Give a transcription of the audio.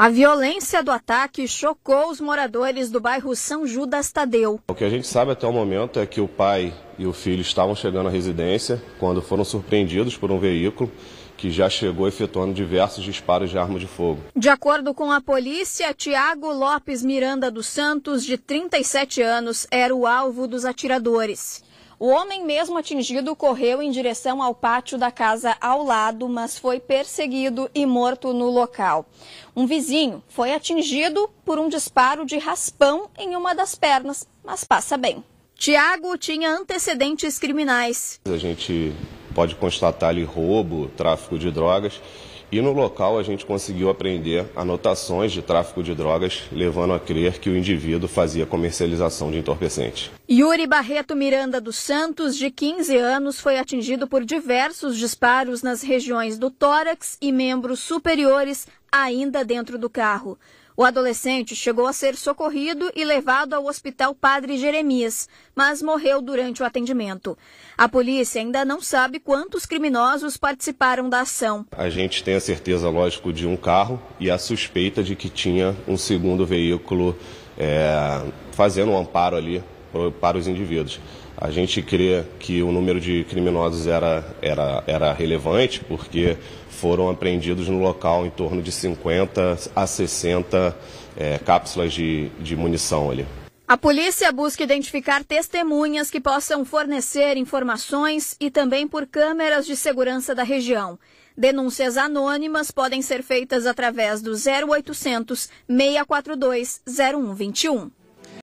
A violência do ataque chocou os moradores do bairro São Judas Tadeu. O que a gente sabe até o momento é que o pai e o filho estavam chegando à residência quando foram surpreendidos por um veículo que já chegou efetuando diversos disparos de arma de fogo. De acordo com a polícia, Tiago Lopes Miranda dos Santos, de 37 anos, era o alvo dos atiradores. O homem mesmo atingido correu em direção ao pátio da casa ao lado, mas foi perseguido e morto no local. Um vizinho foi atingido por um disparo de raspão em uma das pernas, mas passa bem. Tiago tinha antecedentes criminais. A gente pode constatar ali roubo, tráfico de drogas e no local a gente conseguiu apreender anotações de tráfico de drogas, levando a crer que o indivíduo fazia comercialização de entorpecente. Yuri Barreto Miranda dos Santos, de 15 anos, foi atingido por diversos disparos nas regiões do tórax e membros superiores, ainda dentro do carro. O adolescente chegou a ser socorrido e levado ao Hospital Padre Jeremias, mas morreu durante o atendimento. A polícia ainda não sabe quantos criminosos participaram da ação. A gente tem a certeza, lógico, de um carro e a suspeita de que tinha um segundo veículo é, fazendo um amparo ali para os indivíduos. A gente crê que o número de criminosos era, era, era relevante, porque foram apreendidos no local em torno de 50 a 60 é, cápsulas de, de munição ali. A polícia busca identificar testemunhas que possam fornecer informações e também por câmeras de segurança da região. Denúncias anônimas podem ser feitas através do 0800 642 0121.